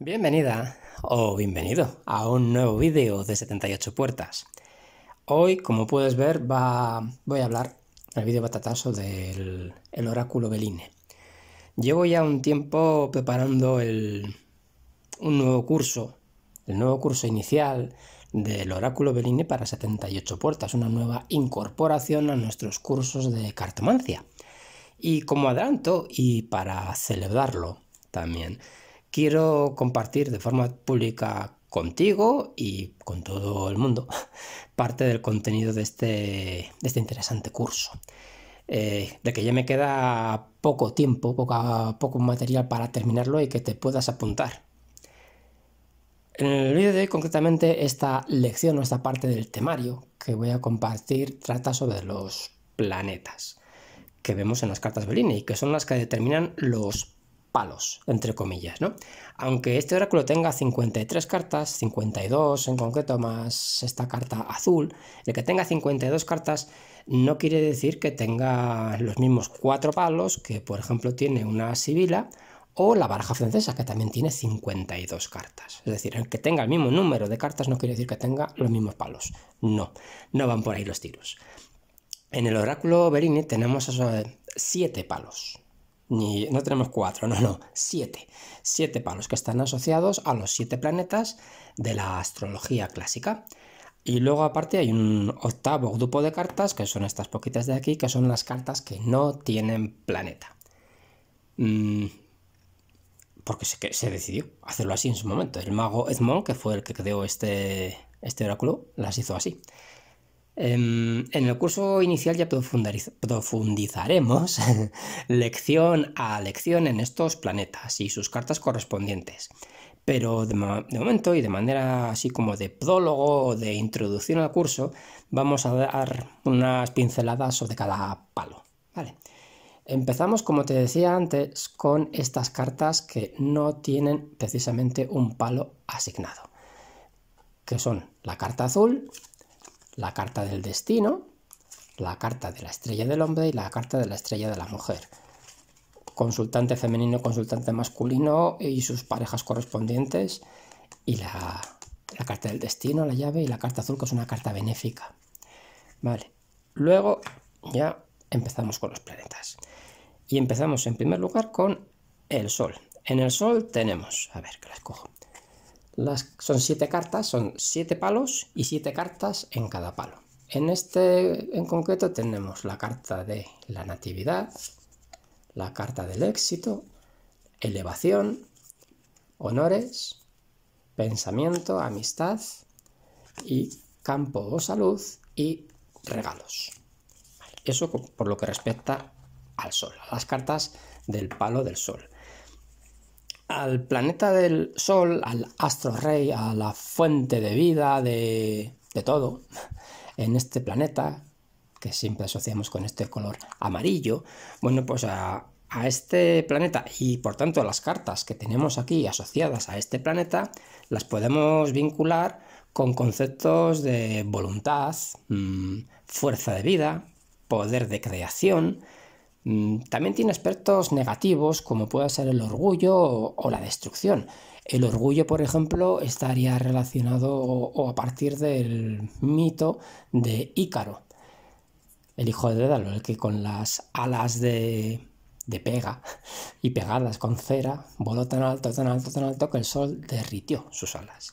Bienvenida o bienvenido a un nuevo vídeo de 78 puertas. Hoy, como puedes ver, voy a hablar, el vídeo batatazo del oráculo Beline. Llevo ya un tiempo preparando un nuevo curso, el nuevo curso inicial del oráculo Beline para 78 puertas, una nueva incorporación a nuestros cursos de cartomancia. Y como adelanto, y para celebrarlo también, quiero compartir de forma pública contigo y con todo el mundo parte del contenido de este, este interesante curso. Eh, de que ya me queda poco tiempo, poco material para terminarlo y que te puedas apuntar. En el vídeo de hoy, concretamente, esta lección o esta parte del temario que voy a compartir trata sobre los planetas que vemos en las cartas y que son las que determinan los palos, entre comillas, ¿no? Aunque este oráculo tenga 53 cartas, 52 en concreto, más esta carta azul, el que tenga 52 cartas no quiere decir que tenga los mismos cuatro palos que, por ejemplo, tiene una sibila o la baraja francesa, que también tiene 52 cartas. Es decir, el que tenga el mismo número de cartas no quiere decir que tenga los mismos palos. No, no van por ahí los tiros. En el oráculo Berini tenemos 7 palos, no tenemos cuatro, no, no, siete. Siete palos que están asociados a los siete planetas de la astrología clásica. Y luego aparte hay un octavo grupo de cartas, que son estas poquitas de aquí, que son las cartas que no tienen planeta. Mm, porque se, decidió hacerlo así en su momento. El mago Edmond, que fue el que creó este, este oráculo, las hizo así. Em, en el curso inicial ya profundizaremos lección a lección en estos planetas y sus cartas correspondientes. Pero de, momento y de manera así como de prólogo o de introducción al curso, vamos a dar unas pinceladas sobre cada palo. Empezamos, como te decía antes, con estas cartas que no tienen precisamente un palo asignado, que son la carta azul, la carta del destino, la carta de la estrella del hombre y la carta de la estrella de la mujer. Consultante femenino, consultante masculino y sus parejas correspondientes. Y la, carta del destino, la llave y la carta azul, que es una carta benéfica. Vale. Luego ya empezamos con los planetas. Y empezamos en primer lugar con el Sol. En el Sol tenemos, a ver que la cojo. Las, son siete cartas, son siete palos y siete cartas en cada palo. En este en concreto tenemos la carta de la natividad, la carta del éxito, elevación, honores, pensamiento, amistad y campo o salud y regalos. Eso por lo que respecta al sol, las cartas del palo del sol al planeta del Sol, al astro rey, a la fuente de vida, de, todo, en este planeta, que siempre asociamos con este color amarillo, bueno, pues a, este planeta y por tanto las cartas que tenemos aquí asociadas a este planeta las podemos vincular con conceptos de voluntad, mm, fuerza de vida, poder de creación, Mm, también tiene aspectos negativos como puede ser el orgullo o, la destrucción. El orgullo, por ejemplo, estaría relacionado o, a partir del mito de Ícaro, el hijo de Dédalo, el que con las alas de, de pega y pegadas con cera voló tan alto, tan alto, tan alto que el sol derritió sus alas.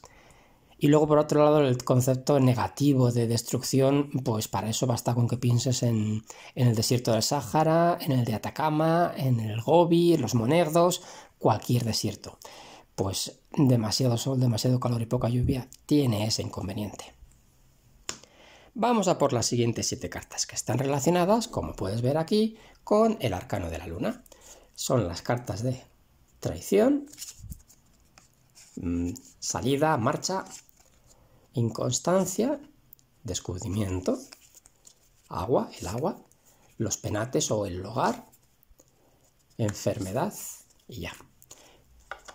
Y luego, por otro lado, el concepto negativo de destrucción, pues para eso basta con que pienses en, el desierto del Sáhara, en el de Atacama, en el Gobi, en los Monerdos, cualquier desierto. Pues demasiado sol, demasiado calor y poca lluvia tiene ese inconveniente. Vamos a por las siguientes siete cartas que están relacionadas, como puedes ver aquí, con el arcano de la luna. Son las cartas de traición, mm, salida, marcha, Inconstancia, descubrimiento, agua, el agua, los penates o el hogar, enfermedad y ya.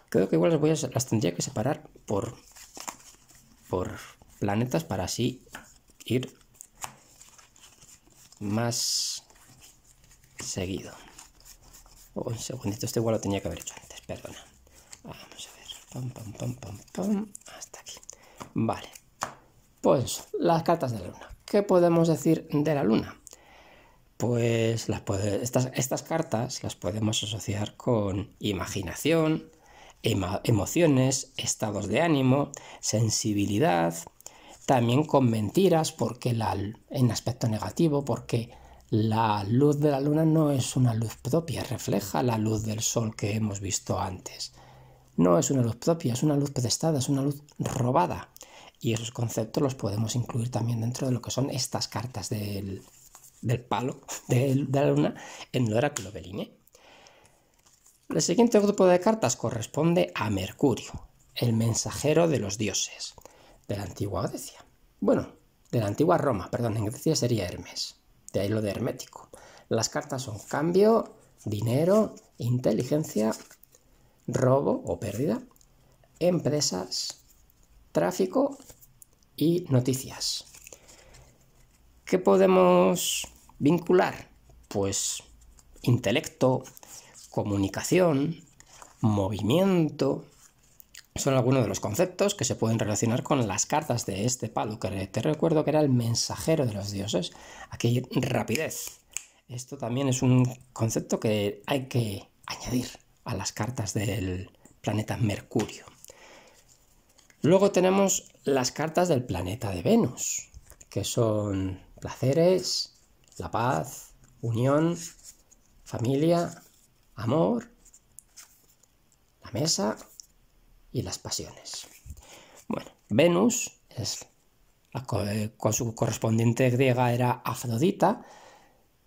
Creo que igual las, voy a, las tendría que separar por, por planetas para así ir más seguido. Un segundito, este igual lo tenía que haber hecho antes, perdona. Vamos a ver. Pam, pam, pam, pam, pam. Hasta aquí. Vale. Pues las cartas de la luna. ¿Qué podemos decir de la luna? Pues estas, cartas las podemos asociar con imaginación, emociones, estados de ánimo, sensibilidad, también con mentiras, porque en aspecto negativo, porque la luz de la luna no es una luz propia, refleja la luz del sol que hemos visto antes. No es una luz propia, es una luz prestada, es una luz robada. Y esos conceptos los podemos incluir también dentro de lo que son estas cartas del, palo de, la luna en el oráculo El siguiente grupo de cartas corresponde a Mercurio, el mensajero de los dioses, de la antigua Grecia. Bueno, de la antigua Roma, perdón, en Grecia sería Hermes, de ahí lo de hermético. Las cartas son cambio, dinero, inteligencia, robo o pérdida, empresas, tráfico y noticias. ¿Qué podemos vincular? Pues intelecto, comunicación, movimiento. Son algunos de los conceptos que se pueden relacionar con las cartas de este palo, que te recuerdo que era el mensajero de los dioses. Aquí rapidez. Esto también es un concepto que hay que añadir a las cartas del planeta Mercurio. Luego tenemos las cartas del planeta de Venus, que son placeres, la paz, unión, familia, amor, la mesa y las pasiones. Bueno, Venus es eh, con su correspondiente griega era Afrodita,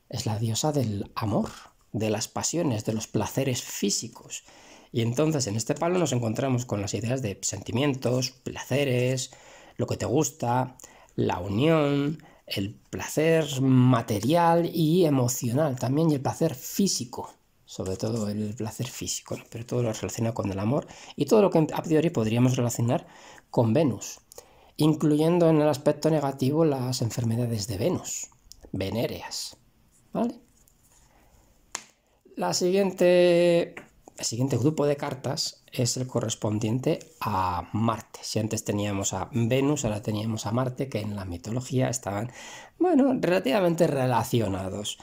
es la diosa del amor, de las pasiones, de los placeres físicos y entonces en este palo nos encontramos con las ideas de sentimientos, placeres, lo que te gusta, la unión, el placer material y emocional también y el placer físico, sobre todo el placer físico, pero todo lo relacionado con el amor y todo lo que a priori podríamos relacionar con Venus, incluyendo en el aspecto negativo las enfermedades de Venus, venéreas, ¿vale? La siguiente el siguiente grupo de cartas es el correspondiente a Marte. Si antes teníamos a Venus, ahora teníamos a Marte, que en la mitología estaban, bueno, relativamente relacionados.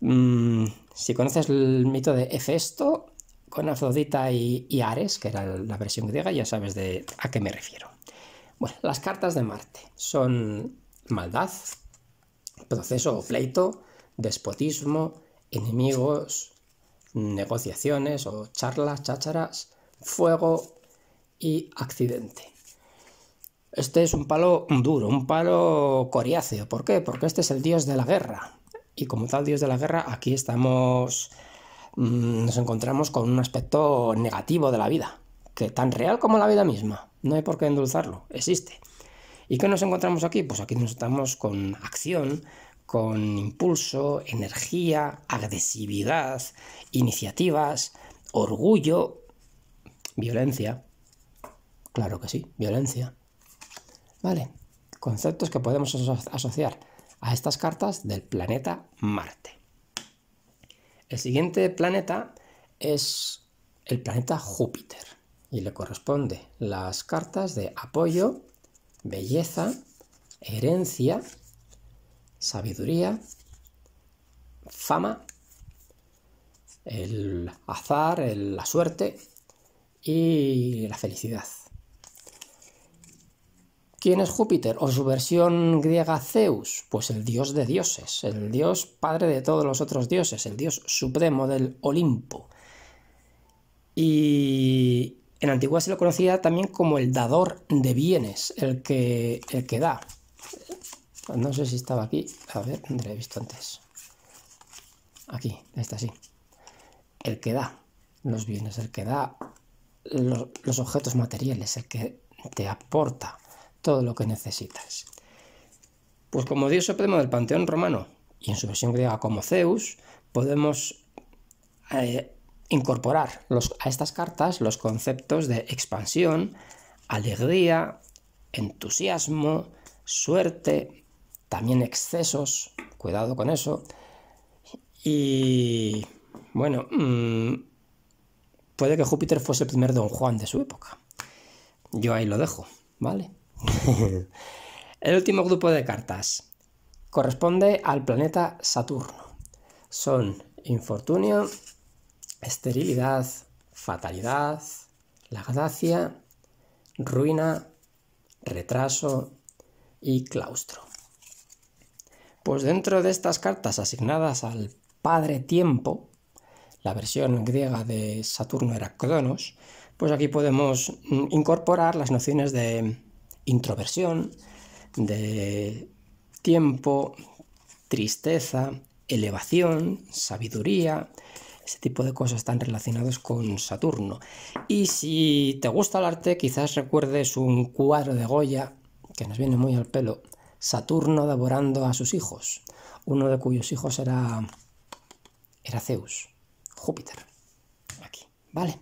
Mm, si conoces el mito de Hefesto, con Afrodita y, Ares, que era la versión griega, ya sabes de a qué me refiero. Bueno, las cartas de Marte son maldad, proceso o pleito, despotismo, enemigos, negociaciones o charlas, chácharas, fuego y accidente. Este es un palo duro, un palo coriáceo. ¿Por qué? Porque este es el dios de la guerra. Y como tal dios de la guerra, aquí estamos, mm, nos encontramos con un aspecto negativo de la vida, que tan real como la vida misma. No hay por qué endulzarlo, existe. ¿Y qué nos encontramos aquí? Pues aquí nos estamos con acción, con impulso, energía, agresividad, iniciativas, orgullo, violencia. Claro que sí, violencia. Vale, conceptos que podemos asociar a estas cartas del planeta Marte. El siguiente planeta es el planeta Júpiter y le corresponde las cartas de apoyo, belleza, herencia sabiduría, fama, el azar, la suerte y la felicidad. ¿Quién es Júpiter? O su versión griega Zeus, pues el dios de dioses, el dios padre de todos los otros dioses, el dios supremo del Olimpo. Y en antigüedad se lo conocía también como el dador de bienes, el que, el que da. No sé si estaba aquí. A ver, ¿dónde he visto antes? Aquí, está sí. El que da los bienes, el que da los, objetos materiales, el que te aporta todo lo que necesitas. Pues como Dios supremo del panteón romano, y en su versión griega como Zeus, podemos eh, incorporar a estas cartas los conceptos de expansión, alegría, entusiasmo, suerte, también excesos, cuidado con eso. Y bueno, mm, puede que Júpiter fuese el primer don Juan de su época. Yo ahí lo dejo, ¿vale? el último grupo de cartas corresponde al planeta Saturno. Son infortunio, esterilidad, fatalidad, la gracia, ruina, retraso y claustro. Pues dentro de estas cartas asignadas al Padre Tiempo, la versión griega de Saturno era Cronos, pues aquí podemos mm, incorporar las nociones de introversión, de tiempo, tristeza, elevación, sabiduría, ese tipo de cosas están relacionados con Saturno. Y si te gusta el arte, quizás recuerdes un cuadro de Goya, que nos viene muy al pelo, Saturno devorando a sus hijos, uno de cuyos hijos era, era Zeus, Júpiter. Aquí, ¿vale?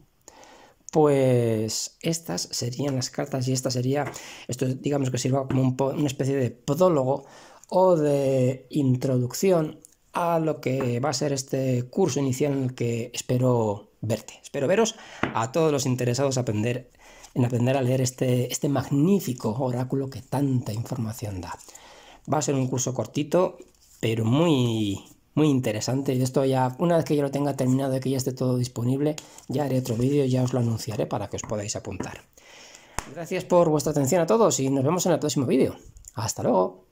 Pues estas serían las cartas y esta sería, esto digamos que sirva como una especie de podólogo o de introducción a lo que va a ser este curso inicial en el que espero verte. Espero veros a todos los interesados aprender, en aprender a leer este, este magnífico oráculo que tanta información da. Va a ser un curso cortito, pero muy, muy interesante. Y esto ya, una vez que yo lo tenga terminado y que ya esté todo disponible, ya haré otro vídeo y ya os lo anunciaré para que os podáis apuntar. Gracias por vuestra atención a todos y nos vemos en el próximo vídeo. Hasta luego.